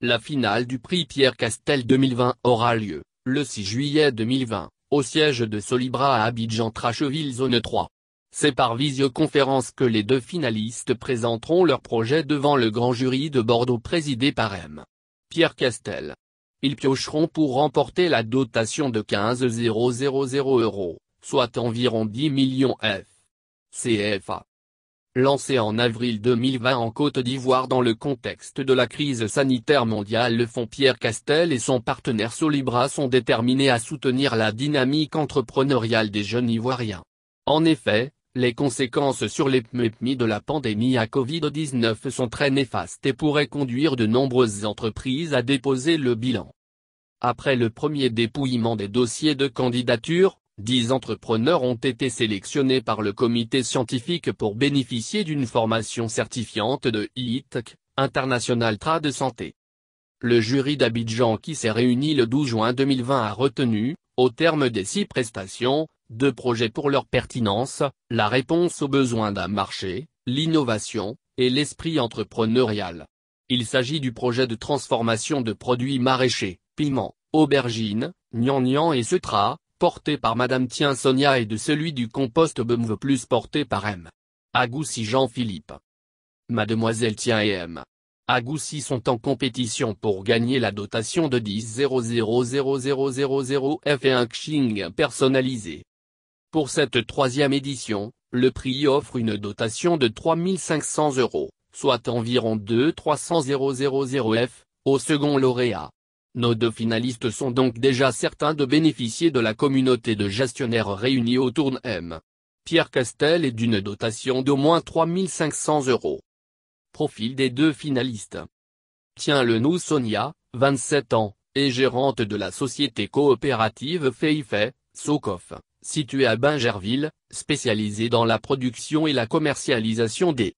La finale du prix Pierre Castel 2020 aura lieu, le 6 juillet 2020, au siège de Solibra à Abidjan Tracheville Zone 3. C'est par visioconférence que les deux finalistes présenteront leur projet devant le grand jury de Bordeaux présidé par M. Pierre Castel. Ils piocheront pour remporter la dotation de 15 000 euros, soit environ 10 millions F. CFA lancé en avril 2020 en Côte d'Ivoire dans le contexte de la crise sanitaire mondiale le fonds Pierre Castel et son partenaire Solibra sont déterminés à soutenir la dynamique entrepreneuriale des jeunes Ivoiriens. En effet, les conséquences sur les de la pandémie à Covid-19 sont très néfastes et pourraient conduire de nombreuses entreprises à déposer le bilan. Après le premier dépouillement des dossiers de candidature, Dix entrepreneurs ont été sélectionnés par le comité scientifique pour bénéficier d'une formation certifiante de IITC, International de Santé. Le jury d'Abidjan qui s'est réuni le 12 juin 2020 a retenu, au terme des six prestations, deux projets pour leur pertinence, la réponse aux besoins d'un marché, l'innovation, et l'esprit entrepreneurial. Il s'agit du projet de transformation de produits maraîchers, piments, aubergines, gnangnan et cetra, porté par Madame Tien Sonia et de celui du compost BMV plus porté par M. Agoussi Jean-Philippe. Mademoiselle Tien et M. Agoussi sont en compétition pour gagner la dotation de 10 F et un Xing personnalisé. Pour cette troisième édition, le prix offre une dotation de 3500 euros, soit environ 2 300 000 F, au second lauréat. Nos deux finalistes sont donc déjà certains de bénéficier de la communauté de gestionnaires réunis au tourne M. Pierre Castel et d'une dotation d'au moins 3500 euros. Profil des deux finalistes. Tiens le nous Sonia, 27 ans, et gérante de la société coopérative Feifei, Sokov, située à Bingerville, spécialisée dans la production et la commercialisation des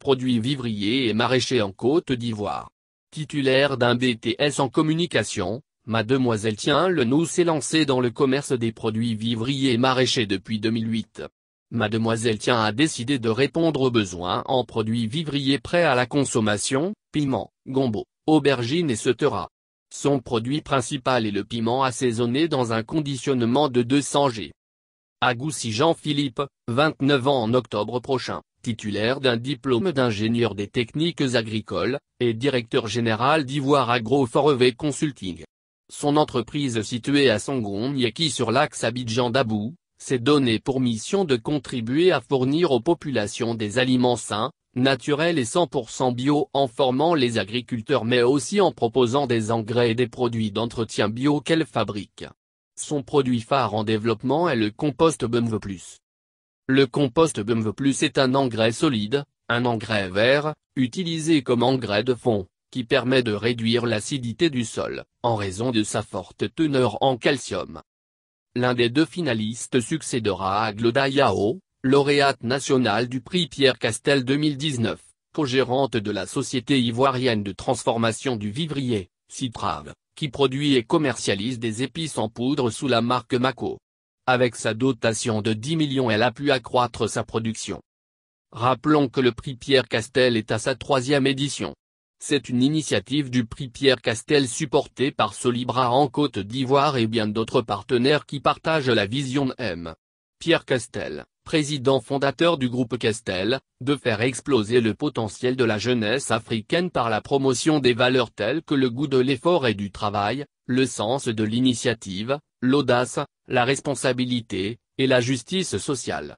produits vivriers et maraîchers en Côte d'Ivoire. Titulaire d'un BTS en communication, Mademoiselle Tien nous s'est lancée dans le commerce des produits vivriers et maraîchers depuis 2008. Mademoiselle Tien a décidé de répondre aux besoins en produits vivriers prêts à la consommation, piment, gombo, aubergine et cetera. Son produit principal est le piment assaisonné dans un conditionnement de 200 g. Agoussi Jean-Philippe, 29 ans en octobre prochain titulaire d'un diplôme d'ingénieur des techniques agricoles, et directeur général d'Ivoire Agro e Consulting. Son entreprise située à qui sur l'axe Abidjan-Dabou, s'est donnée pour mission de contribuer à fournir aux populations des aliments sains, naturels et 100% bio en formant les agriculteurs mais aussi en proposant des engrais et des produits d'entretien bio qu'elle fabrique. Son produit phare en développement est le compost Bumve le compost Bumve Plus est un engrais solide, un engrais vert, utilisé comme engrais de fond, qui permet de réduire l'acidité du sol, en raison de sa forte teneur en calcium. L'un des deux finalistes succédera à Gloda lauréate nationale du prix Pierre Castel 2019, co-gérante de la Société ivoirienne de transformation du vivrier, Citrave, qui produit et commercialise des épices en poudre sous la marque Mako. Avec sa dotation de 10 millions elle a pu accroître sa production. Rappelons que le prix Pierre Castel est à sa troisième édition. C'est une initiative du prix Pierre Castel supportée par Solibra en Côte d'Ivoire et bien d'autres partenaires qui partagent la vision M. Pierre Castel, président fondateur du groupe Castel, de faire exploser le potentiel de la jeunesse africaine par la promotion des valeurs telles que le goût de l'effort et du travail, le sens de l'initiative, l'audace, la responsabilité, et la justice sociale.